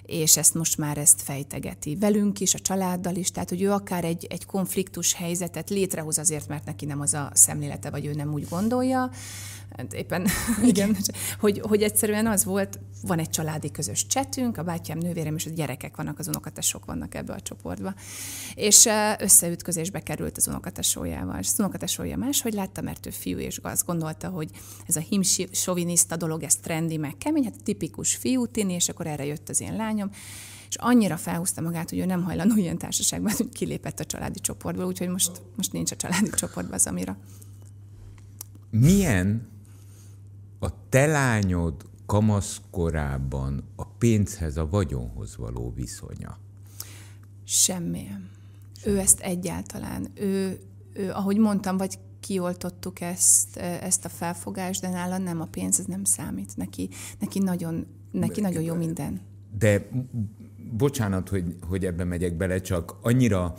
és ezt most már ezt fejtegeti. Velünk is, a családdal is, tehát hogy ő akár egy, egy konfliktus helyzetet létrehoz azért, mert neki nem az a szemlélete, vagy ő nem úgy gondolja, hát éppen, igen, hogy, hogy egyszerűen az volt, van egy családi közös csetünk, a bátyám, nővérem és a gyerekek vannak, az unokatesok vannak ebbe a csoportba. És összeütközésbe került az unokatesójával. És az unokatesója máshogy látta, mert ő fiú, és azt gondolta, hogy ez a soviniszta dolog, ez trendi, meg kemény, hát tipikus fiú tini, és akkor erre jött az én lány, lányom, és annyira felhúzta magát, hogy ő nem hajlandó ilyen társaságban, hogy kilépett a családi csoportból, úgyhogy most, most nincs a családi csoportban az Amira. Milyen a te lányod kamaszkorában a pénzhez, a vagyonhoz való viszonya? Semmi. Semmi. Ő ezt egyáltalán, ő, ő, ahogy mondtam, vagy kioltottuk ezt, ezt a felfogást, de nála nem a pénz, ez nem számít. Neki, neki nagyon, neki nagyon jó minden de bocsánat, hogy, hogy ebben megyek bele, csak annyira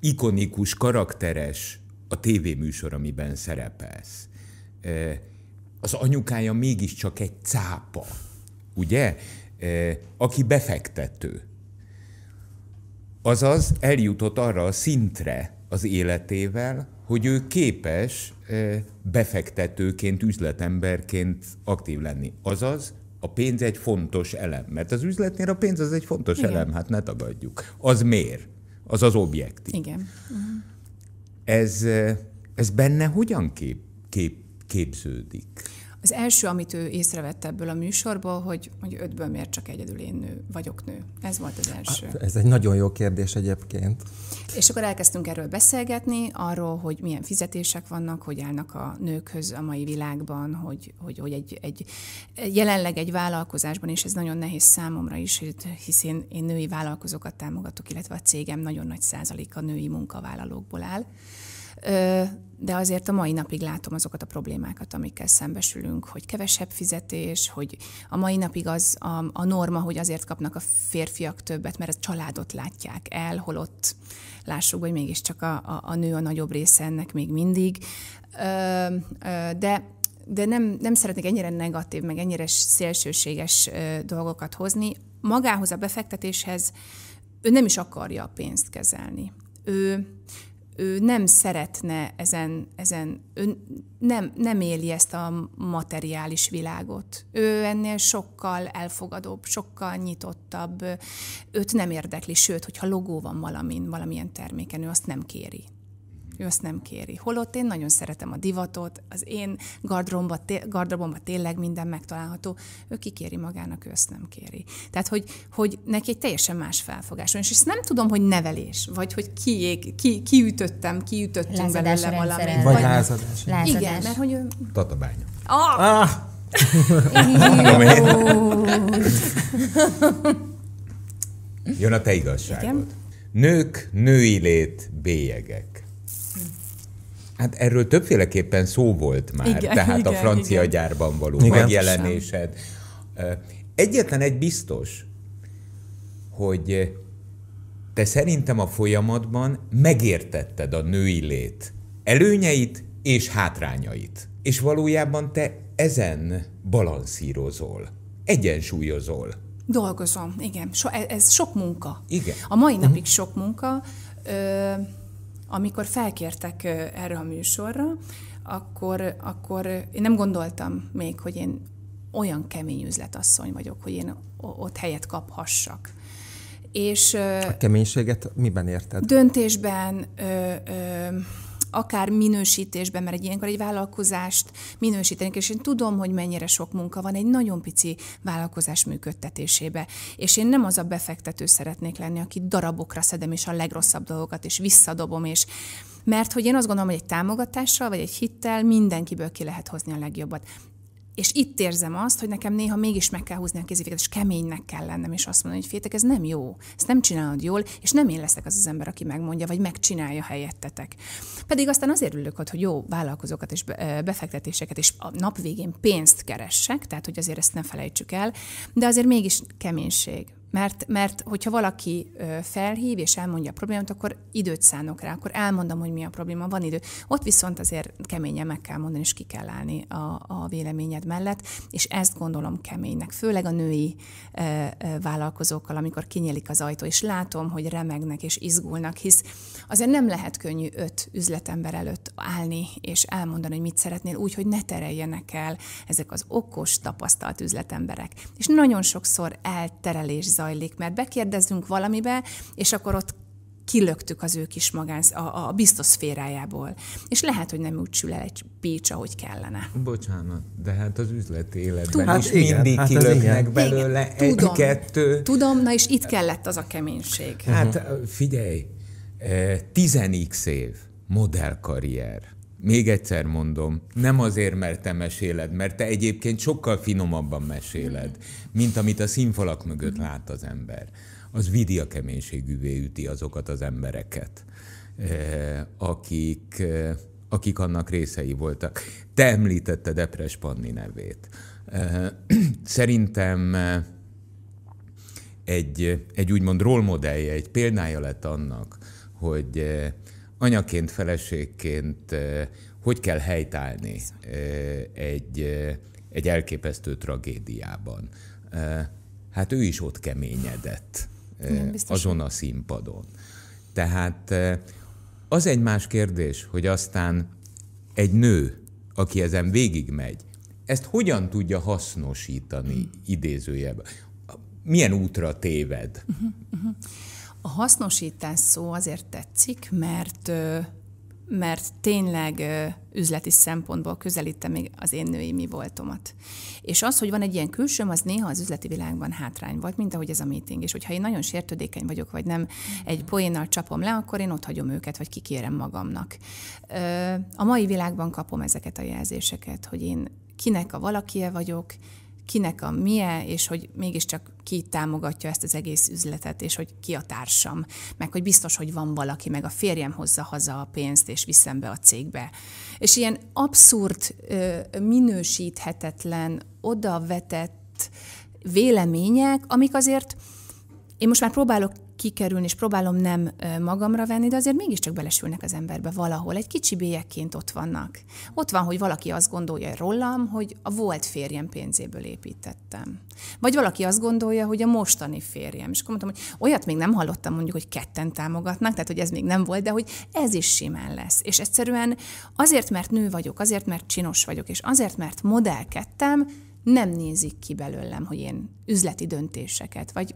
ikonikus, karakteres a tévéműsor, amiben szerepelsz. Az anyukája mégiscsak egy cápa, ugye? Aki befektető. Azaz eljutott arra a szintre az életével, hogy ő képes befektetőként, üzletemberként aktív lenni. Azaz a pénz egy fontos elem. Mert az üzletnél a pénz az egy fontos Igen. elem, hát ne tagadjuk. Az mér, az az objektív. Igen. Uh-huh. Ez, ez benne hogyan kép, kép, képződik? Az első, amit ő észrevette ebből a műsorból, hogy, hogy ötből miért csak egyedül én nő vagyok nő. Ez volt az első. Hát, ez egy nagyon jó kérdés egyébként. És akkor elkezdtünk erről beszélgetni, arról, hogy milyen fizetések vannak, hogy állnak a nőkhöz a mai világban, hogy, hogy, hogy egy, egy, jelenleg egy vállalkozásban, és ez nagyon nehéz számomra is, hisz én, én női vállalkozókat támogatok, illetve a cégem nagyon nagy százaléka női munkavállalókból áll de azért a mai napig látom azokat a problémákat, amikkel szembesülünk, hogy kevesebb fizetés, hogy a mai napig az a, a norma, hogy azért kapnak a férfiak többet, mert a családot látják el, holott lássuk, hogy mégiscsak a, a, a nő a nagyobb része ennek még mindig. de de nem, nem szeretnék ennyire negatív, meg ennyire szélsőséges dolgokat hozni. Magához a befektetéshez ő nem is akarja a pénzt kezelni. Ő, ő nem szeretne ezen, ezen ő nem, nem éli ezt a materiális világot. Ő ennél sokkal elfogadóbb, sokkal nyitottabb, őt nem érdekli, sőt, hogyha logó van valamin, valamilyen terméken, ő azt nem kéri ő azt nem kéri. Holott én nagyon szeretem a divatot, az én gardromba, gardrobomba tényleg minden megtalálható, ő kikéri magának, ő azt nem kéri. Tehát, hogy, hogy neki egy teljesen más felfogás van, és ezt nem tudom, hogy nevelés, vagy hogy kiég, ki, kiütöttem, kiütöttünk belőle valamit. Vagy, vagy lázadás. lázadás. Igen, mert hogy ő... Tatabánya. Ah! ah! Jön a te igazságod. Igen? Nők, női lét, bélyegek. Hát erről többféleképpen szó volt már, igen, tehát igen, a francia igen. gyárban való igen. megjelenésed. Egyetlen egy biztos, hogy te szerintem a folyamatban megértetted a női lét előnyeit és hátrányait. És valójában te ezen balanszírozol, egyensúlyozol. Dolgozom, igen. So, ez, ez sok munka. Igen. A mai mhm. napig uh-huh. sok munka. Ö- amikor felkértek erre a műsorra, akkor, akkor én nem gondoltam még, hogy én olyan kemény üzletasszony vagyok, hogy én ott helyet kaphassak. És, a keménységet miben érted? Döntésben, ö, ö, akár minősítésben, mert egy ilyenkor egy vállalkozást minősítenek, és én tudom, hogy mennyire sok munka van egy nagyon pici vállalkozás működtetésébe. És én nem az a befektető szeretnék lenni, aki darabokra szedem, és a legrosszabb dolgokat, és visszadobom, és mert hogy én azt gondolom, hogy egy támogatással vagy egy hittel mindenkiből ki lehet hozni a legjobbat. És itt érzem azt, hogy nekem néha mégis meg kell húzni a kéziféket, és keménynek kell lennem, és azt mondani, hogy fétek, ez nem jó, ezt nem csinálod jól, és nem én leszek az az ember, aki megmondja, vagy megcsinálja helyettetek. Pedig aztán azért ülök ott, hogy jó vállalkozókat és befektetéseket, és a nap végén pénzt keressek, tehát hogy azért ezt ne felejtsük el, de azért mégis keménység. Mert, mert hogyha valaki felhív és elmondja a problémát, akkor időt szánok rá, akkor elmondom, hogy mi a probléma, van idő. Ott viszont azért keményen meg kell mondani, és ki kell állni a, a véleményed mellett, és ezt gondolom keménynek, főleg a női ö, ö, vállalkozókkal, amikor kinyílik az ajtó, és látom, hogy remegnek és izgulnak, hisz azért nem lehet könnyű öt üzletember előtt állni és elmondani, hogy mit szeretnél, úgy, hogy ne tereljenek el ezek az okos, tapasztalt üzletemberek. És nagyon sokszor elterelés zajlik, mert bekérdezünk valamibe, és akkor ott kilöktük az ő kis magán, a, a biztos szférájából. És lehet, hogy nem úgy sül el egy pécs, ahogy kellene. Bocsánat, de hát az üzleti életben Tudom. is hát igen, mindig hát kilöknek belőle egy-kettő. Tudom, na és itt kellett az a keménység. Hát figyelj, 10 eh, év modellkarrier még egyszer mondom, nem azért, mert te meséled, mert te egyébként sokkal finomabban meséled, mint amit a színfalak mögött lát az ember. Az vidia keménységűvé üti azokat az embereket, eh, akik, eh, akik annak részei voltak. Te említette Depres Panni nevét. Eh, *clears throat* szerintem egy, egy úgymond rólmodellje, egy példája lett annak, hogy anyaként, feleségként hogy kell helytállni egy, egy elképesztő tragédiában. Hát ő is ott keményedett Igen, azon a színpadon. Tehát az egy más kérdés, hogy aztán egy nő, aki ezen végigmegy, ezt hogyan tudja hasznosítani idézőjelben? Milyen útra téved? Uh-huh, uh-huh. A hasznosítás szó azért tetszik, mert mert tényleg üzleti szempontból közelítte még az én női mi voltomat. És az, hogy van egy ilyen külsőm, az néha az üzleti világban hátrány volt, mint ahogy ez a meeting. És hogyha én nagyon sértődékeny vagyok, vagy nem egy poénnal csapom le, akkor én ott hagyom őket, vagy kikérem magamnak. A mai világban kapom ezeket a jelzéseket, hogy én kinek a valakie vagyok, kinek a mie, és hogy mégiscsak ki támogatja ezt az egész üzletet, és hogy ki a társam, meg hogy biztos, hogy van valaki, meg a férjem hozza haza a pénzt, és viszem be a cégbe. És ilyen abszurd, minősíthetetlen, odavetett vélemények, amik azért én most már próbálok kikerülni, és próbálom nem magamra venni, de azért mégiscsak belesülnek az emberbe valahol, egy kicsi bélyekként ott vannak. Ott van, hogy valaki azt gondolja rólam, hogy a volt férjem pénzéből építettem. Vagy valaki azt gondolja, hogy a mostani férjem. És akkor mondtam, hogy olyat még nem hallottam mondjuk, hogy ketten támogatnak, tehát hogy ez még nem volt, de hogy ez is simán lesz. És egyszerűen azért, mert nő vagyok, azért, mert csinos vagyok, és azért, mert modellkedtem, nem nézik ki belőlem, hogy én üzleti döntéseket, vagy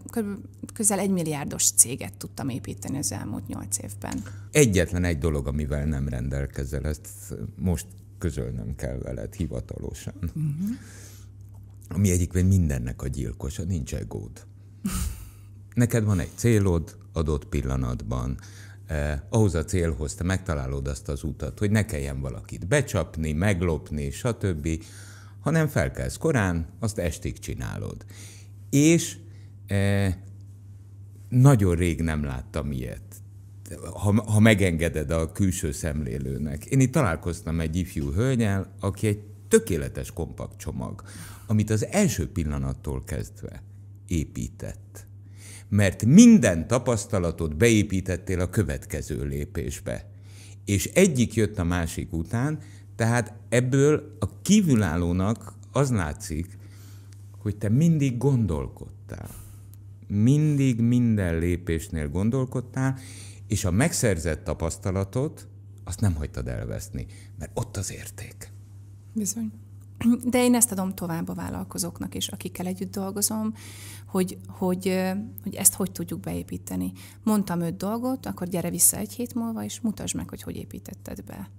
közel egy milliárdos céget tudtam építeni az elmúlt nyolc évben. Egyetlen egy dolog, amivel nem rendelkezel, ezt most közölnöm kell veled hivatalosan. Uh-huh. Ami egyikben mindennek a gyilkosa, nincs egód. *laughs* Neked van egy célod adott pillanatban, eh, ahhoz a célhoz te megtalálod azt az utat, hogy ne kelljen valakit becsapni, meglopni, stb., hanem felkelsz korán, azt estig csinálod. És e, nagyon rég nem láttam ilyet, ha, ha megengeded a külső szemlélőnek. Én itt találkoztam egy ifjú hölgyel, aki egy tökéletes kompakt csomag, amit az első pillanattól kezdve épített. Mert minden tapasztalatot beépítettél a következő lépésbe. És egyik jött a másik után, tehát ebből a kívülállónak az látszik, hogy te mindig gondolkodtál. Mindig minden lépésnél gondolkodtál, és a megszerzett tapasztalatot azt nem hagytad elveszni, mert ott az érték. Bizony. De én ezt adom tovább a vállalkozóknak is, akikkel együtt dolgozom, hogy, hogy, hogy ezt hogy tudjuk beépíteni. Mondtam öt dolgot, akkor gyere vissza egy hét múlva, és mutasd meg, hogy hogy építetted be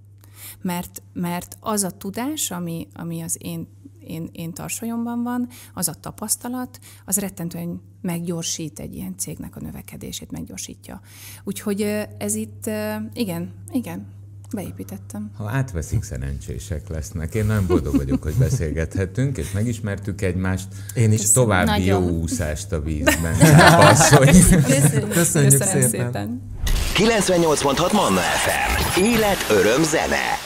mert, mert az a tudás, ami, ami az én, én, én tarsolyomban van, az a tapasztalat, az rettentően meggyorsít egy ilyen cégnek a növekedését, meggyorsítja. Úgyhogy ez itt, igen, igen, Beépítettem. Ha átveszik, szerencsések lesznek. Én nagyon boldog vagyok, hogy beszélgethetünk, és megismertük egymást. Én is Köszönöm. további nagyon. jó úszást a vízben. *laughs* Köszönjük, Köszönjük szépen. szépen. 98.6 Manna FM. Élet, öröm, zene.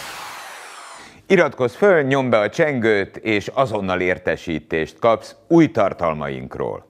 Iratkozz föl, nyomd be a csengőt, és azonnal értesítést kapsz új tartalmainkról.